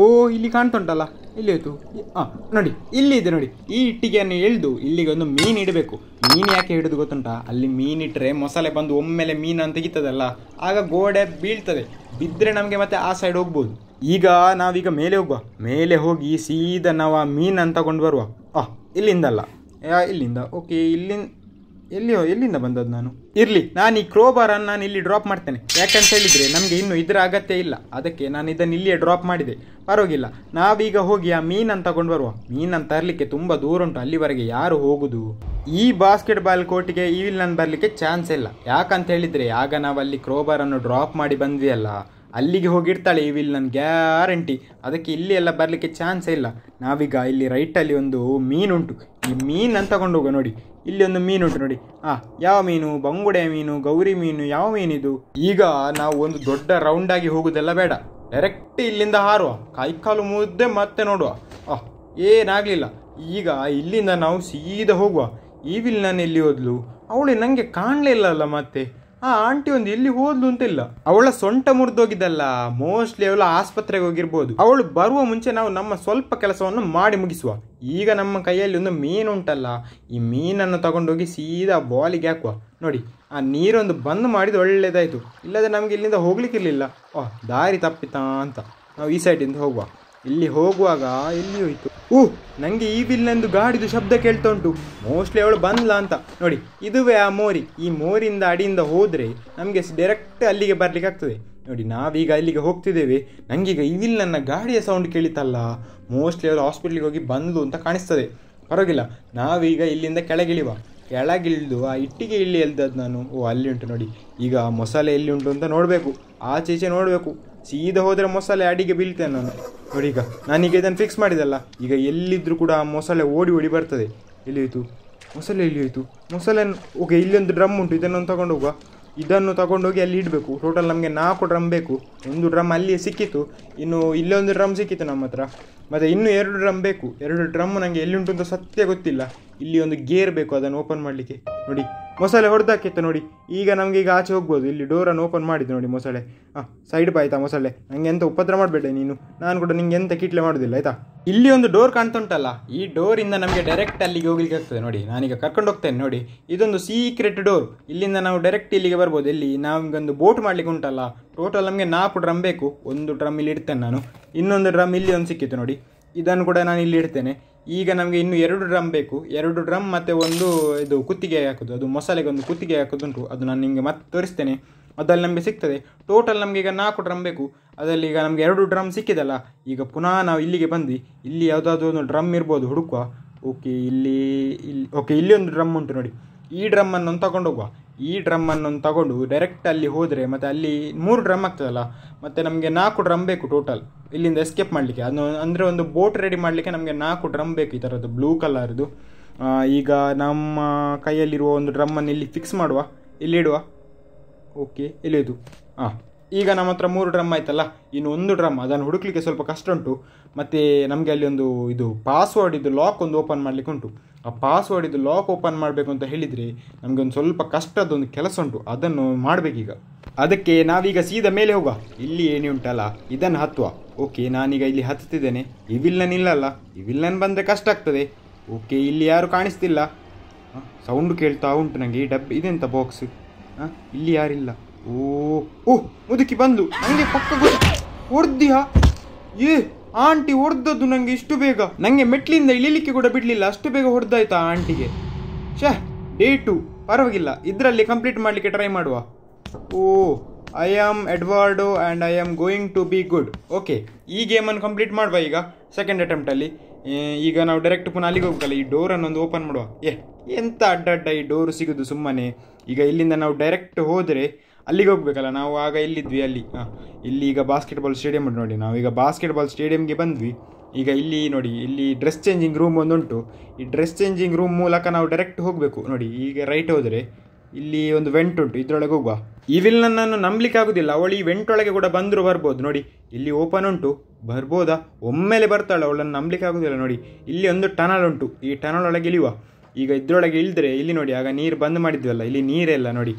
ಓ ಇಲ್ಲಿ ಕಾಣ್ತುಂಟಲ್ಲ ಇಲ್ಲಿ ಹೋಯ್ತು ಹಾಂ ನೋಡಿ ಇಲ್ಲಿ ಇದೆ ನೋಡಿ ಈ ಇಟ್ಟಿಗೆಯನ್ನು ಎಳೆದು ಇಲ್ಲಿಗೆ ಒಂದು ಮೀನು ಇಡಬೇಕು ಮೀನು ಯಾಕೆ ಹಿಡಿದು ಗೊತ್ತುಂಟಾ ಅಲ್ಲಿ ಮೀನಿಟ್ಟರೆ ಮೊಸಳೆ ಬಂದು ಒಮ್ಮೆಲೆ ಮೀನನ್ನು ತೆಗಿತದಲ್ಲ ಆಗ ಗೋಡೆ ಬೀಳ್ತದೆ ಬಿದ್ದರೆ ನಮಗೆ ಮತ್ತೆ ಆ ಸೈಡ್ ಹೋಗ್ಬೋದು ಈಗ ನಾವೀಗ ಮೇಲೆ ಹೋಗುವ ಮೇಲೆ ಹೋಗಿ ಸೀದಾ ನಾವು ಆ ಮೀನನ್ನು ತಗೊಂಡು ಬರುವ ಆ ಇಲ್ಲಿಂದಲ್ಲ ಇಲ್ಲಿಂದ ಓಕೆ ಇಲ್ಲಿಂದ ಎಲ್ಲಿಯೋ ಎಲ್ಲಿಂದ ಬಂದದ್ದು ನಾನು ಇರಲಿ ನಾನು ಈ ಕ್ರೋಬಾರನ್ನು ನಾನು ಇಲ್ಲಿ ಡ್ರಾಪ್ ಮಾಡ್ತೇನೆ ಯಾಕಂತ ಹೇಳಿದರೆ ನಮಗೆ ಇನ್ನು ಇದರ ಅಗತ್ಯ ಇಲ್ಲ ಅದಕ್ಕೆ ನಾನು ಇದನ್ನು ಇಲ್ಲಿಯೇ ಡ್ರಾಪ್ ಮಾಡಿದೆ ಪರವಾಗಿಲ್ಲ ನಾವೀಗ ಹೋಗಿ ಆ ಮೀನನ್ನು ತಗೊಂಡು ಬರುವ ಮೀನನ್ನು ತರಲಿಕ್ಕೆ ತುಂಬ ದೂರ ಉಂಟು ಅಲ್ಲಿವರೆಗೆ ಯಾರು ಹೋಗುದು ಈ ಬಾಸ್ಕೆಟ್ ಬಾಲ್ ಕೋರ್ಟಿಗೆ ಇಲ್ಲಿ ನಾನು ಬರಲಿಕ್ಕೆ ಚಾನ್ಸ್ ಇಲ್ಲ ಯಾಕಂತ ಹೇಳಿದರೆ ಆಗ ನಾವು ಅಲ್ಲಿ ಕ್ರೋಬಾರನ್ನು ಡ್ರಾಪ್ ಮಾಡಿ ಬಂದ್ವಿ ಅಲ್ಲ ಅಲ್ಲಿಗೆ ಹೋಗಿರ್ತಾಳೆ ಈ ವಿಲ್ ನನ್ನ ಗ್ಯಾರಂಟಿ ಅದಕ್ಕೆ ಇಲ್ಲಿ ಎಲ್ಲ ಬರಲಿಕ್ಕೆ ಚಾನ್ಸ್ ಇಲ್ಲ ನಾವೀಗ ಇಲ್ಲಿ ರೈಟಲ್ಲಿ ಒಂದು ಮೀನುಂಟು ಈ ಮೀನನ್ನು ತಗೊಂಡು ಹೋಗೋ ನೋಡಿ ಇಲ್ಲಿ ಒಂದು ಮೀನು ಉಂಟು ನೋಡಿ ಆ ಯಾವ ಮೀನು ಬಂಗುಡೆ ಮೀನು ಗೌರಿ ಮೀನು ಯಾವ ಮೀನಿದು ಈಗ ನಾವು ಒಂದು ದೊಡ್ಡ ರೌಂಡಾಗಿ ಹೋಗುದೆಲ್ಲ ಬೇಡ ಡೈರೆಕ್ಟ್ ಇಲ್ಲಿಂದ ಹಾರುವ ಕಾಲು ಮುದ್ದೆ ಮತ್ತೆ ನೋಡುವ ಆ ಏನಾಗಲಿಲ್ಲ ಈಗ ಇಲ್ಲಿಂದ ನಾವು ಸೀದಾ ಹೋಗುವ ಈ ವಿಲ್ ನಾನು ಎಲ್ಲಿ ಹೋದ್ಲು ಅವಳು ನನಗೆ ಕಾಣಲಿಲ್ಲಲ್ಲ ಅಲ್ಲ ಮತ್ತೆ ಆ ಆಂಟಿ ಒಂದು ಇಲ್ಲಿ ಹೋದ್ಲು ಅಂತಿಲ್ಲ ಅವಳ ಸೊಂಟ ಮುರಿದೋಗಿದ್ದಲ್ಲ ಮೋಸ್ಟ್ಲಿ ಅವಳು ಆಸ್ಪತ್ರೆಗೆ ಹೋಗಿರ್ಬೋದು ಅವಳು ಬರುವ ಮುಂಚೆ ನಾವು ನಮ್ಮ ಸ್ವಲ್ಪ ಕೆಲಸವನ್ನು ಮಾಡಿ ಮುಗಿಸುವ ಈಗ ನಮ್ಮ ಕೈಯಲ್ಲಿ ಒಂದು ಮೀನು ಉಂಟಲ್ಲ ಈ ಮೀನನ್ನು ತಗೊಂಡೋಗಿ ಸೀದಾ ಬಾಲಿಗೆ ಹಾಕುವ ನೋಡಿ ಆ ನೀರೊಂದು ಬಂದ್ ಮಾಡಿದ ಒಳ್ಳೇದಾಯ್ತು ಇಲ್ಲದೆ ನಮಗೆ ಇಲ್ಲಿಂದ ಹೋಗ್ಲಿಕ್ಕಿರ್ಲಿಲ್ಲ ಓ ದಾರಿ ತಪ್ಪಿತಾ ಅಂತ ನಾವು ಈ ಸೈಡಿಂದ ಹೋಗುವ ಇಲ್ಲಿ ಹೋಗುವಾಗ ಎಲ್ಲಿ ಹೋಯಿತು ಊಹ್ ನನಗೆ ಈ ವಿಲ್ನಂದು ಗಾಡಿದು ಶಬ್ದ ಕೇಳ್ತಾ ಉಂಟು ಮೋಸ್ಟ್ಲಿ ಅವಳು ಬಂದ್ಲಾ ಅಂತ ನೋಡಿ ಇದುವೇ ಆ ಮೋರಿ ಈ ಮೋರಿಯಿಂದ ಅಡಿಯಿಂದ ಹೋದರೆ ನಮಗೆ ಡೈರೆಕ್ಟ್ ಅಲ್ಲಿಗೆ ಬರಲಿಕ್ಕೆ ಆಗ್ತದೆ ನೋಡಿ ನಾವೀಗ ಅಲ್ಲಿಗೆ ಹೋಗ್ತಿದ್ದೇವೆ ನನಗೀಗ ಈ ನನ್ನ ಗಾಡಿಯ ಸೌಂಡ್ ಕೇಳಿತಲ್ಲ ಮೋಸ್ಟ್ಲಿ ಅವರು ಹಾಸ್ಪಿಟ್ಲಿಗೆ ಹೋಗಿ ಬಂದ್ಲು ಅಂತ ಕಾಣಿಸ್ತದೆ ಪರವಾಗಿಲ್ಲ ನಾವೀಗ ಇಲ್ಲಿಂದ ಕೆಳಗಿಳಿವ ಕೆಳಗಿಳಿದು ಆ ಇಟ್ಟಿಗೆ ಇಲ್ಲಿ ಎಲ್ದದ್ದು ನಾನು ಓ ಅಲ್ಲಿ ಉಂಟು ನೋಡಿ ಈಗ ಮೊಸಳೆ ಎಲ್ಲಿ ಉಂಟು ಅಂತ ನೋಡಬೇಕು ಆಚೆ ಈಚೆ ನೋಡಬೇಕು ಸೀದಾ ಹೋದರೆ ಮೊಸಳೆ ಅಡಿಗೆ ಬೀಳ್ತೇನೆ ನಾನು ನೋಡಿ ಈಗ ನಾನೀಗ ಇದನ್ನು ಫಿಕ್ಸ್ ಮಾಡಿದಲ್ಲ ಈಗ ಎಲ್ಲಿದ್ದರೂ ಕೂಡ ಆ ಮೊಸಳೆ ಓಡಿ ಓಡಿ ಬರ್ತದೆ ಎಲ್ಲಿಯೋಯ್ತು ಮೊಸಳೆ ಎಲ್ಲಿಯೋಯ್ತು ಮೊಸಳೆ ಓಕೆ ಇಲ್ಲೊಂದು ಡ್ರಮ್ ಉಂಟು ಇದನ್ನೊಂದು ತಗೊಂಡು ಹೋಗುವ ಇದನ್ನು ತಗೊಂಡೋಗಿ ಅಲ್ಲಿ ಇಡಬೇಕು ಟೋಟಲ್ ನಮಗೆ ನಾಲ್ಕು ಡ್ರಮ್ ಬೇಕು ಒಂದು ಡ್ರಮ್ ಅಲ್ಲಿಯೇ ಸಿಕ್ಕಿತ್ತು ಇನ್ನು ಇಲ್ಲೊಂದು ಡ್ರಮ್ ಸಿಕ್ಕಿತ್ತು ನಮ್ಮ ಹತ್ರ ಮತ್ತೆ ಇನ್ನೂ ಎರಡು ಡ್ರಮ್ ಬೇಕು ಎರಡು ಡ್ರಮ್ ನನಗೆ ಎಲ್ಲಿ ಉಂಟು ಅಂತ ಸತ್ಯ ಗೊತ್ತಿಲ್ಲ ಇಲ್ಲಿ ಒಂದು ಗೇರ್ ಬೇಕು ಅದನ್ನು ಓಪನ್ ಮಾಡಲಿಕ್ಕೆ ನೋಡಿ ಮೊಸಳೆ ಹೊಡೆದಾಕಿತ್ತು ನೋಡಿ ಈಗ ನಮಗೆ ಈಗ ಆಚೆ ಹೋಗ್ಬೋದು ಇಲ್ಲಿ ಡೋರನ್ನು ಓಪನ್ ಮಾಡಿದ್ದು ನೋಡಿ ಮೊಸಳೆ ಹಾಂ ಸೈಡ್ ಬಾ ಮೊಸಳೆ ನನಗೆ ಎಂತ ಉಪದ್ರ ಮಾಡಬೇಡ ನೀನು ನಾನು ಕೂಡ ನಿಂಗೆ ಎಂತ ಕಿಟ್ಲೆ ಮಾಡೋದಿಲ್ಲ ಆಯ್ತಾ ಇಲ್ಲಿ ಒಂದು ಡೋರ್ ಕಾಣ್ತುಂಟಲ್ಲ ಈ ಡೋರಿಂದ ನಮಗೆ ಡೈರೆಕ್ಟ್ ಅಲ್ಲಿಗೆ ಹೋಗ್ಲಿಕ್ಕೆ ಆಗ್ತದೆ ನೋಡಿ ನಾನೀಗ ಕರ್ಕೊಂಡು ಹೋಗ್ತೇನೆ ನೋಡಿ ಇದೊಂದು ಸೀಕ್ರೆಟ್ ಡೋರ್ ಇಲ್ಲಿಂದ ನಾವು ಡೈರೆಕ್ಟ್ ಇಲ್ಲಿಗೆ ಬರ್ಬೋದು ಇಲ್ಲಿ ನಮಗೊಂದು ಬೋಟ್ ಮಾಡ್ಲಿಕ್ಕೆ ಉಂಟಲ್ಲ ಟೋಟಲ್ ನಮಗೆ ನಾಲ್ಕು ಡ್ರಮ್ ಬೇಕು ಒಂದು ಡ್ರಮ್ ಇಲ್ಲಿ ಇಡ್ತೇನೆ ನಾನು ಇನ್ನೊಂದು ಡ್ರಮ್ ಇಲ್ಲಿ ಒಂದು ಸಿಕ್ಕಿತ್ತು ನೋಡಿ ಇದನ್ನು ಕೂಡ ನಾನು ಇಲ್ಲಿ ಇಡ್ತೇನೆ ಈಗ ನಮಗೆ ಇನ್ನು ಎರಡು ಡ್ರಮ್ ಬೇಕು ಎರಡು ಡ್ರಮ್ ಮತ್ತು ಒಂದು ಇದು ಕುತ್ತಿಗೆ ಹಾಕೋದು ಅದು ಮಸಾಲೆಗೆ ಒಂದು ಕುತ್ತಿಗೆ ಹಾಕೋದುಂಟು ಅದು ನಾನು ನಿಮಗೆ ಮತ್ತೆ ತೋರಿಸ್ತೇನೆ ಅದರಲ್ಲಿ ನಮಗೆ ಸಿಗ್ತದೆ ಟೋಟಲ್ ನಮಗೆ ಈಗ ನಾಲ್ಕು ಡ್ರಮ್ ಬೇಕು ಅದರಲ್ಲಿ ಈಗ ನಮಗೆ ಎರಡು ಡ್ರಮ್ ಸಿಕ್ಕಿದಲ್ಲ ಈಗ ಪುನಃ ನಾವು ಇಲ್ಲಿಗೆ ಬಂದು ಇಲ್ಲಿ ಯಾವುದಾದ್ರೂ ಒಂದು ಡ್ರಮ್ ಇರ್ಬೋದು ಹುಡುಕುವ ಓಕೆ ಇಲ್ಲಿ ಇಲ್ಲಿ ಓಕೆ ಇಲ್ಲಿ ಒಂದು ಡ್ರಮ್ ಉಂಟು ನೋಡಿ ಈ ಡ್ರಮ್ಮನ್ನು ತಗೊಂಡೋಗುವ ಈ ಒಂದು ತಗೊಂಡು ಡೈರೆಕ್ಟ್ ಅಲ್ಲಿ ಹೋದರೆ ಮತ್ತೆ ಅಲ್ಲಿ ಮೂರು ಡ್ರಮ್ ಆಗ್ತದಲ್ಲ ಮತ್ತು ನಮಗೆ ನಾಲ್ಕು ಡ್ರಮ್ ಬೇಕು ಟೋಟಲ್ ಇಲ್ಲಿಂದ ಎಸ್ಕೇಪ್ ಮಾಡಲಿಕ್ಕೆ ಅದು ಅಂದರೆ ಒಂದು ಬೋಟ್ ರೆಡಿ ಮಾಡಲಿಕ್ಕೆ ನಮಗೆ ನಾಲ್ಕು ಡ್ರಮ್ ಬೇಕು ಈ ಥರದ್ದು ಬ್ಲೂ ಕಲರ್ದು ಈಗ ನಮ್ಮ ಕೈಯಲ್ಲಿರುವ ಒಂದು ಡ್ರಮ್ಮನ್ನು ಇಲ್ಲಿ ಫಿಕ್ಸ್ ಮಾಡುವ ಇಲ್ಲಿಡುವ ಓಕೆ ಇಲ್ಲಿದು ಹಾಂ ಈಗ ನಮ್ಮ ಹತ್ರ ಮೂರು ಡ್ರಮ್ ಆಯ್ತಲ್ಲ ಇನ್ನು ಒಂದು ಡ್ರಮ್ ಅದನ್ನು ಹುಡುಕ್ಲಿಕ್ಕೆ ಸ್ವಲ್ಪ ಕಷ್ಟ ಉಂಟು ಮತ್ತು ನಮಗೆ ಅಲ್ಲಿ ಒಂದು ಇದು ಪಾಸ್ವರ್ಡ್ ಇದು ಲಾಕ್ ಒಂದು ಓಪನ್ ಮಾಡಲಿಕ್ಕೆ ಉಂಟು ಆ ಪಾಸ್ವರ್ಡ್ ಇದು ಲಾಕ್ ಓಪನ್ ಮಾಡಬೇಕು ಅಂತ ಹೇಳಿದರೆ ನಮಗೆ ಒಂದು ಸ್ವಲ್ಪ ಕಷ್ಟದೊಂದು ಕೆಲಸ ಉಂಟು ಅದನ್ನು ಮಾಡಬೇಕೀಗ ಅದಕ್ಕೆ ನಾವೀಗ ಸೀದ ಮೇಲೆ ಹೋಗುವ ಇಲ್ಲಿ ಏನೇ ಉಂಟಲ್ಲ ಇದನ್ನು ಹತ್ತುವ ಓಕೆ ನಾನೀಗ ಇಲ್ಲಿ ಹತ್ತುತ್ತಿದ್ದೇನೆ ಇವಿಲ್ ನಾನು ಇಲ್ಲಲ್ಲ ಇವಿಲ್ ನಾನು ಬಂದರೆ ಕಷ್ಟ ಆಗ್ತದೆ ಓಕೆ ಇಲ್ಲಿ ಯಾರು ಕಾಣಿಸ್ತಿಲ್ಲ ಸೌಂಡ್ ಕೇಳ್ತಾ ಉಂಟು ನನಗೆ ಈ ಡಬ್ ಇದೆಂತ ಬಾಕ್ಸ್ ಹಾಂ ಇಲ್ಲಿ ಯಾರಿಲ್ಲ ಓ ಓಹ್ ಮುದುಕಿ ಬಂದು ನನಗೆ ಪಕ್ಕ ಹೊಡೆದಿಯ ಏ ಆಂಟಿ ಹೊಡೆದದ್ದು ನನಗೆ ಇಷ್ಟು ಬೇಗ ನನಗೆ ಮೆಟ್ಲಿಂದ ಇಳಿಲಿಕ್ಕೆ ಕೂಡ ಬಿಡಲಿಲ್ಲ ಅಷ್ಟು ಬೇಗ ಹೊಡೆದಾಯ್ತಾ ಆಂಟಿಗೆ ಶಹ್ ಡೇ ಟು ಪರವಾಗಿಲ್ಲ ಇದರಲ್ಲಿ ಕಂಪ್ಲೀಟ್ ಮಾಡಲಿಕ್ಕೆ ಟ್ರೈ ಮಾಡುವ oh I am Eduardo and I am going to be good okay ಈ ಗೇಮನ್ನು ಕಂಪ್ಲೀಟ್ ಮಾಡುವ ಈಗ ಸೆಕೆಂಡ್ ಅಟೆಂಪ್ಟಲ್ಲಿ ಈಗ ನಾವು ಡೈರೆಕ್ಟ್ ಪುನಃ ಅಲ್ಲಿಗೆ ಹೋಗಲ್ಲ ಈ ಡೋರನ್ನು ಒಂದು ಓಪನ್ ಮಾಡುವ ಏ ಎಂಥ ಅಡ್ಡ ಅಡ್ಡ ಈ ಡೋರು ಸಿಗೋದು ಸುಮ್ಮನೆ ಈಗ ಇಲ್ಲಿಂದ ನಾವು ಡೈರೆಕ್ಟ್ ಹೋದರೆ ಅಲ್ಲಿಗೆ ಹೋಗ್ಬೇಕಲ್ಲ ನಾವು ಆಗ ಎಲ್ಲಿದ್ವಿ ಅಲ್ಲಿ ಹಾಂ ಇಲ್ಲಿ ಈಗ ಬಾಸ್ಕೆಟ್ಬಾಲ್ ಸ್ಟೇಡಿಯಂ ಉಂಟು ನೋಡಿ ನಾವು ಈಗ ಬಾಸ್ಕೆಟ್ಬಾಲ್ ಸ್ಟೇಡಿಯಂಗೆ ಬಂದ್ವಿ ಈಗ ಇಲ್ಲಿ ನೋಡಿ ಇಲ್ಲಿ ಡ್ರೆಸ್ ಚೇಂಜಿಂಗ್ ರೂಮ್ ಒಂದುಂಟು ಈ ಡ್ರೆಸ್ ಚೇಂಜಿಂಗ್ ರೂಮ್ ಮೂಲಕ ನಾವು ಡೈರೆಕ್ಟ್ ಹೋಗಬೇಕು ನೋಡಿ ಈಗ ರೈಟ್ ಹೋದರೆ ಇಲ್ಲಿ ಒಂದು ವೆಂಟ್ ಉಂಟು ಇದರೊಳಗೆ ಹೋಗುವ ಇವಿಲ್ ನನ್ನನ್ನು ನಂಬಲಿಕ್ಕೆ ಆಗುದಿಲ್ಲ ಅವಳು ಈ ವೆಂಟ್ ಒಳಗೆ ಕೂಡ ಬಂದರೂ ಬರ್ಬೋದು ನೋಡಿ ಇಲ್ಲಿ ಓಪನ್ ಉಂಟು ಬರ್ಬೋದಾ ಒಮ್ಮೆಲೆ ಬರ್ತಾಳೆ ಅವಳನ್ನು ನಂಬಲಿಕ್ಕೆ ಆಗುದಿಲ್ಲ ನೋಡಿ ಇಲ್ಲಿ ಒಂದು ಟನಲ್ ಉಂಟು ಈ ಟನಲ್ ಒಳಗೆ ಇಳಿಯುವ ಈಗ ಇದರೊಳಗೆ ಇಳಿದ್ರೆ ಇಲ್ಲಿ ನೋಡಿ ಆಗ ನೀರು ಬಂದ್ ಮಾಡಿದ್ವಲ್ಲ ಇಲ್ಲಿ ನೀರೇ ಇಲ್ಲ ನೋಡಿ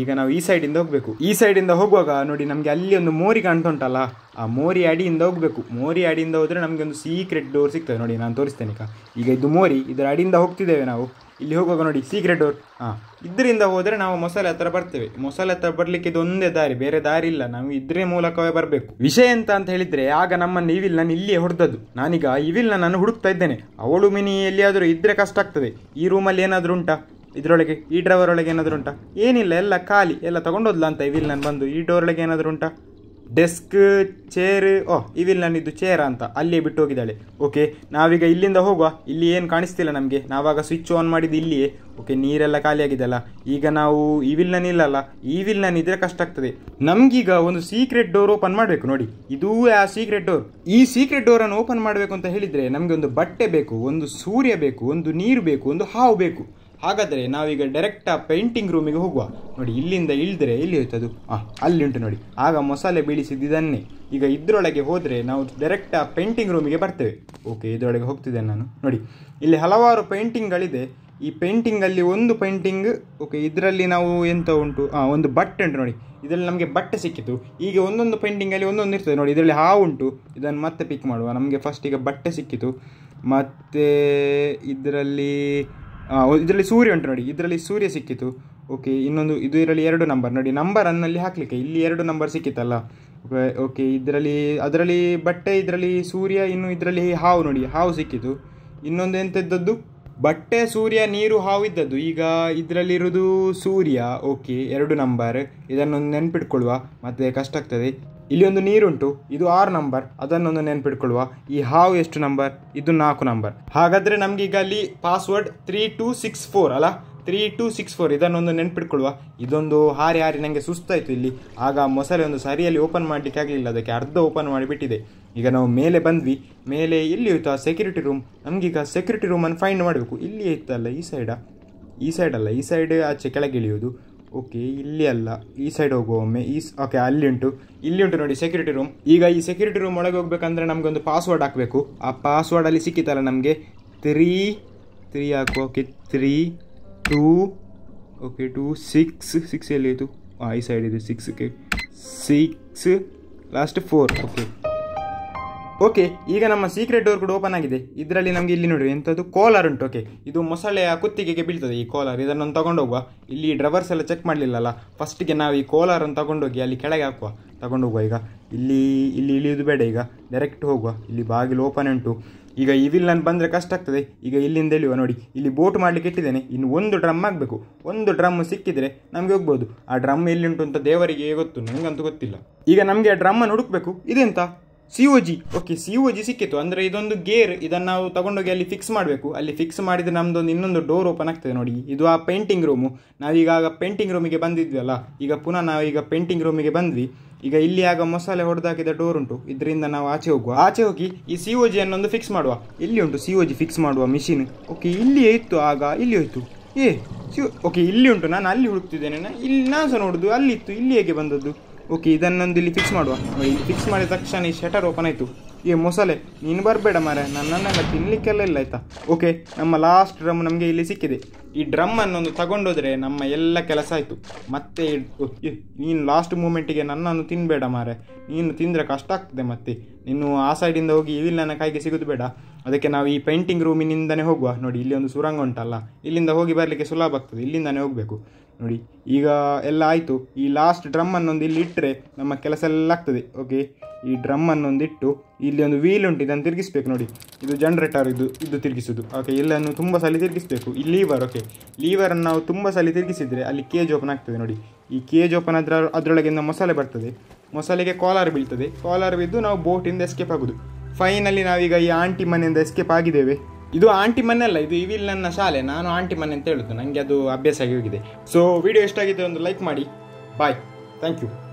ಈಗ ನಾವು ಈ ಸೈಡಿಂದ ಹೋಗಬೇಕು ಈ ಸೈಡಿಂದ ಹೋಗುವಾಗ ನೋಡಿ ನಮಗೆ ಅಲ್ಲಿ ಒಂದು ಮೋರಿ ಕಾಣ್ತುಂಟಲ್ಲ ಆ ಮೋರಿ ಅಡಿಯಿಂದ ಹೋಗಬೇಕು ಮೋರಿ ಅಡಿಯಿಂದ ಹೋದರೆ ನಮಗೆ ಒಂದು ಸೀಕ್ರೆಟ್ ಡೋರ್ ಸಿಗ್ತದೆ ನೋಡಿ ನಾನು ತೋರಿಸ್ತೇನೆ ಈಗ ಈಗ ಇದು ಮೋರಿ ಇದರ ಅಡಿಯಿಂದ ಹೋಗ್ತಿದ್ದೇವೆ ನಾವು ಇಲ್ಲಿ ಹೋಗುವಾಗ ನೋಡಿ ಸೀಕ್ರೆಟ್ ಡೋರ್ ಹಾಂ ಇದರಿಂದ ಹೋದರೆ ನಾವು ಮೊಸಳೆ ಹತ್ರ ಬರ್ತೇವೆ ಮೊಸಳೆ ಹತ್ರ ಬರಲಿಕ್ಕೆ ಇದು ಒಂದೇ ದಾರಿ ಬೇರೆ ದಾರಿ ಇಲ್ಲ ನಾವು ಇದ್ರೆ ಮೂಲಕವೇ ಬರಬೇಕು ವಿಷಯ ಎಂತ ಅಂತ ಹೇಳಿದರೆ ಆಗ ನಮ್ಮನ್ನು ಇವಿಲ್ ನಾನು ಇಲ್ಲಿಯೇ ಹೊಡೆದದ್ದು ನಾನೀಗ ಇವಿಲ್ನ ನಾನು ಹುಡುಕ್ತಾ ಇದ್ದೇನೆ ಅವಳು ಮಿನಿ ಎಲ್ಲಿಯಾದರೂ ಇದ್ರೆ ಕಷ್ಟ ಆಗ್ತದೆ ಈ ರೂಮಲ್ಲಿ ಏನಾದರೂ ಉಂಟಾ ಇದರೊಳಗೆ ಈ ಡ್ರೈವರ್ ಒಳಗೆ ಏನಾದರೂ ಉಂಟಾ ಏನಿಲ್ಲ ಎಲ್ಲ ಖಾಲಿ ಎಲ್ಲ ತಗೊಂಡೋದ್ಲ ಅಂತ ಇವಿಲ್ ನಾನು ಬಂದು ಈ ಡೋರ್ ಒಳಗೆ ಏನಾದರೂ ಉಂಟಾ ಡೆಸ್ಕ್ ಚೇರ್ ಓ ಇವಿಲ್ ಇದು ಚೇರ್ ಅಂತ ಅಲ್ಲಿಯೇ ಬಿಟ್ಟು ಹೋಗಿದ್ದಾಳೆ ಓಕೆ ನಾವೀಗ ಇಲ್ಲಿಂದ ಹೋಗುವ ಇಲ್ಲಿ ಏನು ಕಾಣಿಸ್ತಿಲ್ಲ ನಮಗೆ ನಾವಾಗ ಸ್ವಿಚ್ ಆನ್ ಮಾಡಿದ್ದು ಇಲ್ಲಿಯೇ ಓಕೆ ನೀರೆಲ್ಲ ಅಲ್ಲ ಈಗ ನಾವು ಇವಿಲ್ ನಾನು ಇಲ್ಲಲ್ಲ ಈ ವಿಲ್ ಇದ್ರೆ ಕಷ್ಟ ಆಗ್ತದೆ ನಮಗೀಗ ಒಂದು ಸೀಕ್ರೆಟ್ ಡೋರ್ ಓಪನ್ ಮಾಡಬೇಕು ನೋಡಿ ಇದೂ ಆ ಸೀಕ್ರೆಟ್ ಡೋರ್ ಈ ಸೀಕ್ರೆಟ್ ಡೋರನ್ನು ಓಪನ್ ಮಾಡಬೇಕು ಅಂತ ಹೇಳಿದರೆ ನಮಗೆ ಒಂದು ಬಟ್ಟೆ ಬೇಕು ಒಂದು ಸೂರ್ಯ ಬೇಕು ಒಂದು ನೀರು ಬೇಕು ಒಂದು ಹಾವು ಬೇಕು ಹಾಗಾದರೆ ನಾವೀಗ ಡೈರೆಕ್ಟ್ ಆ ಪೇಂಟಿಂಗ್ ರೂಮಿಗೆ ಹೋಗುವ ನೋಡಿ ಇಲ್ಲಿಂದ ಇಳಿದ್ರೆ ಎಲ್ಲಿ ಅದು ಹಾಂ ಅಲ್ಲಿ ಉಂಟು ನೋಡಿ ಆಗ ಮಸಾಲೆ ಇದನ್ನೇ ಈಗ ಇದರೊಳಗೆ ಹೋದರೆ ನಾವು ಡೈರೆಕ್ಟ್ ಆ ಪೇಂಟಿಂಗ್ ರೂಮಿಗೆ ಬರ್ತೇವೆ ಓಕೆ ಇದರೊಳಗೆ ಹೋಗ್ತಿದ್ದೇನೆ ನಾನು ನೋಡಿ ಇಲ್ಲಿ ಹಲವಾರು ಪೇಂಟಿಂಗ್ಗಳಿದೆ ಈ ಪೇಂಟಿಂಗಲ್ಲಿ ಒಂದು ಪೇಂಟಿಂಗ್ ಓಕೆ ಇದರಲ್ಲಿ ನಾವು ಎಂತ ಉಂಟು ಹಾಂ ಒಂದು ಬಟ್ಟೆ ಉಂಟು ನೋಡಿ ಇದರಲ್ಲಿ ನಮಗೆ ಬಟ್ಟೆ ಸಿಕ್ಕಿತು ಈಗ ಒಂದೊಂದು ಪೇಂಟಿಂಗಲ್ಲಿ ಒಂದೊಂದು ಇರ್ತದೆ ನೋಡಿ ಇದರಲ್ಲಿ ಹಾವು ಉಂಟು ಇದನ್ನು ಮತ್ತೆ ಪಿಕ್ ಮಾಡುವ ನಮಗೆ ಫಸ್ಟ್ ಈಗ ಬಟ್ಟೆ ಸಿಕ್ಕಿತು ಮತ್ತು ಇದರಲ್ಲಿ ಇದರಲ್ಲಿ ಸೂರ್ಯ ಉಂಟು ನೋಡಿ ಇದರಲ್ಲಿ ಸೂರ್ಯ ಸಿಕ್ಕಿತು ಓಕೆ ಇನ್ನೊಂದು ಇದು ಇದರಲ್ಲಿ ಎರಡು ನಂಬರ್ ನೋಡಿ ನಂಬರ್ ಅನ್ನಲ್ಲಿ ಹಾಕಲಿಕ್ಕೆ ಇಲ್ಲಿ ಎರಡು ನಂಬರ್ ಸಿಕ್ಕಿತ್ತಲ್ಲ ಓಕೆ ಇದರಲ್ಲಿ ಅದರಲ್ಲಿ ಬಟ್ಟೆ ಇದರಲ್ಲಿ ಸೂರ್ಯ ಇನ್ನು ಇದರಲ್ಲಿ ಹಾವು ನೋಡಿ ಹಾವು ಸಿಕ್ಕಿತು ಇನ್ನೊಂದು ಎಂಥದ್ದದ್ದು ಬಟ್ಟೆ ಸೂರ್ಯ ನೀರು ಹಾವಿದ್ದದ್ದು ಈಗ ಇದರಲ್ಲಿರೋದು ಸೂರ್ಯ ಓಕೆ ಎರಡು ನಂಬರ್ ಇದನ್ನೊಂದು ನೆನ್ಪಿಟ್ಕೊಳ್ಳುವ ಮತ್ತೆ ಕಷ್ಟ ಆಗ್ತದೆ ಇಲ್ಲಿ ಒಂದು ನೀರುಂಟು ಇದು ಆರು ನಂಬರ್ ಅದನ್ನೊಂದು ನೆನ್ಪಿಟ್ಕೊಳ್ಳುವ ಈ ಹಾವು ಎಷ್ಟು ನಂಬರ್ ಇದು ನಾಲ್ಕು ನಂಬರ್ ಹಾಗಾದ್ರೆ ನಮ್ಗೆ ಈಗ ಅಲ್ಲಿ password three two six four ಅಲ್ಲ ತ್ರೀ ಟೂ ಸಿಕ್ಸ್ ಫೋರ್ ಇದನ್ನೊಂದು ನೆನ್ಪಿಟ್ಕೊಳ್ಳುವ ಇದೊಂದು ಹಾರಿ ಹಾರಿ ನನಗೆ ಸುಸ್ತಾಯಿತು ಇಲ್ಲಿ ಆಗ ಮೊಸರೆ ಒಂದು ಸರಿಯಲ್ಲಿ ಓಪನ್ ಮಾಡಲಿಕ್ಕೆ ಆಗಲಿಲ್ಲ ಅದಕ್ಕೆ ಅರ್ಧ ಓಪನ್ ಮಾಡಿಬಿಟ್ಟಿದೆ ಈಗ ನಾವು ಮೇಲೆ ಬಂದ್ವಿ ಮೇಲೆ ಎಲ್ಲಿ ಹೋಯ್ತು ಆ ಸೆಕ್ಯೂರಿಟಿ ರೂಮ್ ನಮಗೀಗ ಸೆಕ್ಯೂರಿಟಿ ರೂಮನ್ನು ಫೈಂಡ್ ಮಾಡಬೇಕು ಇಲ್ಲಿ ಇತ್ತಲ್ಲ ಈ ಸೈಡ ಈ ಸೈಡಲ್ಲ ಈ ಸೈಡ್ ಆಚೆ ಕೆಳಗೆ ಇಳಿಯೋದು ಓಕೆ ಇಲ್ಲಿ ಅಲ್ಲ ಈ ಸೈಡ್ ಹೋಗುವ ಒಮ್ಮೆ ಈ ಓಕೆ ಅಲ್ಲಿ ಉಂಟು ಇಲ್ಲಿ ಉಂಟು ನೋಡಿ ಸೆಕ್ಯೂರಿಟಿ ರೂಮ್ ಈಗ ಈ ಸೆಕ್ಯೂರಿಟಿ ರೂಮ್ ಒಳಗೆ ಹೋಗ್ಬೇಕಂದ್ರೆ ಒಂದು ಪಾಸ್ವರ್ಡ್ ಹಾಕಬೇಕು ಆ ಪಾಸ್ವರ್ಡಲ್ಲಿ ಸಿಕ್ಕಿತಲ್ಲ ನಮಗೆ ತ್ರೀ ತ್ರೀ ಹಾಕುವ okay three two okay two six six ಎಲ್ಲಿತ್ತು ಹಾಂ ಈ ಸೈಡ್ ಇದೆ ಸಿಕ್ಸ್ಗೆ six last four okay okay ಈಗ ನಮ್ಮ ಸೀಕ್ರೆಟ್ ಡೋರ್ ಕೂಡ ಓಪನ್ ಆಗಿದೆ ಇದರಲ್ಲಿ ನಮಗೆ ಇಲ್ಲಿ ನೋಡಿ ಎಂಥದ್ದು ಕೋಲಾರ್ ಉಂಟು ಓಕೆ ಇದು ಮೊಸಳೆಯ ಕುತ್ತಿಗೆಗೆ ಬೀಳ್ತದೆ ಈ ಕೋಲಾರ್ ಇದನ್ನು ತಗೊಂಡು ಇಲ್ಲಿ ಡ್ರವರ್ಸ್ ಎಲ್ಲ ಚೆಕ್ ಮಾಡಲಿಲ್ಲಲ್ಲ ಫಸ್ಟಿಗೆ ನಾವು ಈ ಕೋಲಾರನ್ನು ತಗೊಂಡೋಗಿ ಅಲ್ಲಿ ಕೆಳಗೆ ಹಾಕುವ ತಗೊಂಡು ಹೋಗುವ ಈಗ ಇಲ್ಲಿ ಇಲ್ಲಿ ಇಳಿಯೋದು ಬೇಡ ಈಗ ಡೈರೆಕ್ಟ್ ಹೋಗುವ ಇಲ್ಲಿ ಬಾಗಿಲು ಓಪನ್ ಉಂಟು ಈಗ ಇವಿಲ್ಲ ನಾನು ಬಂದರೆ ಕಷ್ಟ ಆಗ್ತದೆ ಈಗ ಇಲ್ಲಿಂದ ಇಳಿಯುವ ನೋಡಿ ಇಲ್ಲಿ ಬೋಟ್ ಮಾಡಲಿಕ್ಕೆ ಇಟ್ಟಿದ್ದೇನೆ ಇನ್ನು ಒಂದು ಡ್ರಮ್ ಆಗಬೇಕು ಒಂದು ಡ್ರಮ್ ಸಿಕ್ಕಿದರೆ ನಮಗೆ ಹೋಗ್ಬೋದು ಆ ಡ್ರಮ್ ಎಲ್ಲಿ ಉಂಟು ಅಂತ ದೇವರಿಗೆ ಗೊತ್ತು ನನಗಂತೂ ಗೊತ್ತಿಲ್ಲ ಈಗ ನಮಗೆ ಆ ಡ್ರಮ್ಮನ್ನು ಹುಡುಕಬೇಕು ಇದೆಂತ C O G okay C O G ಸಿಕ್ಕಿತ್ತು ಅಂದರೆ ಇದೊಂದು ಗೇರ್ ಇದನ್ನು ನಾವು ತಗೊಂಡೋಗಿ ಅಲ್ಲಿ ಫಿಕ್ಸ್ ಮಾಡಬೇಕು ಅಲ್ಲಿ ಫಿಕ್ಸ್ ಮಾಡಿದರೆ ನಮ್ಮದೊಂದು ಇನ್ನೊಂದು ಡೋರ್ ಓಪನ್ ಆಗ್ತದೆ ನೋಡಿ ಇದು ಆ ಪೇಂಟಿಂಗ್ ರೂಮು ನಾವೀಗ ಆಗ ಪೇಂಟಿಂಗ್ ರೂಮಿಗೆ ಬಂದಿದ್ವಲ್ಲ ಈಗ ಪುನಃ ನಾವೀಗ ಪೇಂಟಿಂಗ್ ರೂಮಿಗೆ ಬಂದ್ವಿ ಈಗ ಇಲ್ಲಿ ಆಗ ಮಸಾಲೆ ಹೊಡೆದಾಕಿದ ಡೋರ್ ಉಂಟು ಇದರಿಂದ ನಾವು ಆಚೆ ಹೋಗುವ ಆಚೆ ಹೋಗಿ ಈ ಸಿ ಒ ಜಿ ಅನ್ನೊಂದು ಫಿಕ್ಸ್ ಮಾಡುವ ಇಲ್ಲಿ ಉಂಟು ಸಿ ಒ ಜಿ ಫಿಕ್ಸ್ ಮಾಡುವ ಮಿಷಿನ್ ಓಕೆ ಇಲ್ಲಿಯೇ ಇತ್ತು ಆಗ ಇಲ್ಲಿ ಹೋಯಿತು ಏ ಸಿ ಓಕೆ ಇಲ್ಲಿ ಉಂಟು ನಾನು ಅಲ್ಲಿ ಹುಡುಕ್ತಿದ್ದೇನೆ ಇಲ್ಲಿ ನಾನು ಸಹ ಅಲ್ಲಿ ಇತ್ತು ಇಲ್ಲಿ ಹೇಗೆ ಬಂದದ್ದು ಓಕೆ ಇದನ್ನೊಂದು ಇಲ್ಲಿ ಫಿಕ್ಸ್ ಮಾಡುವ ಇಲ್ಲಿ ಫಿಕ್ಸ್ ಮಾಡಿದ ತಕ್ಷಣ ಈ ಶಟರ್ ಓಪನ್ ಆಯಿತು ಈ ಮೊಸಳೆ ನೀನು ಬರಬೇಡ ಮಾರೆ ನನ್ನನ್ನೆಲ್ಲ ತಿನ್ನಲಿಕ್ಕೆಲ್ಲ ಇಲ್ಲ ಆಯ್ತಾ ಓಕೆ ನಮ್ಮ ಲಾಸ್ಟ್ ಡ್ರಮ್ ನಮಗೆ ಇಲ್ಲಿ ಸಿಕ್ಕಿದೆ ಈ ಡ್ರಮ್ಮನ್ನೊಂದು ತಗೊಂಡೋದ್ರೆ ನಮ್ಮ ಎಲ್ಲ ಕೆಲಸ ಆಯಿತು ಮತ್ತೆ ನೀನು ಲಾಸ್ಟ್ ಮೂಮೆಂಟಿಗೆ ನನ್ನನ್ನು ತಿನ್ನಬೇಡ ಮಾರೆ ನೀನು ತಿಂದರೆ ಕಷ್ಟ ಆಗ್ತದೆ ಮತ್ತೆ ನೀನು ಆ ಸೈಡಿಂದ ಹೋಗಿ ಈ ನನ್ನ ಕೈಗೆ ಸಿಗೋದು ಬೇಡ ಅದಕ್ಕೆ ನಾವು ಈ ಪೇಂಟಿಂಗ್ ರೂಮಿನಿಂದನೇ ಹೋಗುವ ನೋಡಿ ಇಲ್ಲಿ ಒಂದು ಸುರಂಗ ಉಂಟಲ್ಲ ಇಲ್ಲಿಂದ ಹೋಗಿ ಬರಲಿಕ್ಕೆ ಸುಲಭ ಆಗ್ತದೆ ಇಲ್ಲಿಂದನೇ ಹೋಗಬೇಕು ನೋಡಿ ಈಗ ಎಲ್ಲ ಆಯಿತು ಈ ಲಾಸ್ಟ್ ಡ್ರಮ್ಮನ್ನೊಂದು ಇಲ್ಲಿ ಇಟ್ಟರೆ ನಮ್ಮ ಕೆಲಸ ಎಲ್ಲ ಆಗ್ತದೆ ಓಕೆ ಈ ಡ್ರಮ್ಮನ್ನೊಂದು ಇಟ್ಟು ಇಲ್ಲಿ ಒಂದು ವೀಲ್ ಉಂಟು ಇದನ್ನು ತಿರುಗಿಸ್ಬೇಕು ನೋಡಿ ಇದು ಜನ್ರೇಟರ್ ಇದು ಇದು ತಿರುಗಿಸೋದು ಓಕೆ ಇಲ್ಲನ್ನು ತುಂಬ ಸಲ ತಿರುಗಿಸ್ಬೇಕು ಈ ಲೀವರ್ ಓಕೆ ಲೀವರನ್ನು ನಾವು ತುಂಬ ಸಲ ತಿರುಗಿಸಿದರೆ ಅಲ್ಲಿ ಕೇಜ್ ಓಪನ್ ಆಗ್ತದೆ ನೋಡಿ ಈ ಕೇಜ್ ಓಪನ್ ಅದರ ಅದರೊಳಗಿಂದ ಮಸಾಲೆ ಬರ್ತದೆ ಮೊಸಳೆಗೆ ಕಾಲರ್ ಬೀಳ್ತದೆ ಕಾಲರ್ ಬಿದ್ದು ನಾವು ಬೋಟಿಂದ ಎಸ್ಕೇಪ್ ಆಗೋದು ಫೈನಲಿ ನಾವೀಗ ಈ ಆಂಟಿ ಮನೆಯಿಂದ ಎಸ್ಕೇಪ್ ಆಗಿದ್ದೇವೆ ಇದು ಆಂಟಿ ಮನೆ ಅಲ್ಲ ಇದು ಇವಿಲ್ ನನ್ನ ಶಾಲೆ ನಾನು ಆಂಟಿ ಮನೆ ಅಂತ ಹೇಳುದು ನನಗೆ ಅದು ಅಭ್ಯಾಸ ಆಗಿ ಹೋಗಿದೆ ಸೊ ವಿಡಿಯೋ ಇಷ್ಟ ಒಂದು ಲೈಕ್ ಮಾಡಿ ಬಾಯ್ ಥ್ಯಾಂಕ್ ಯು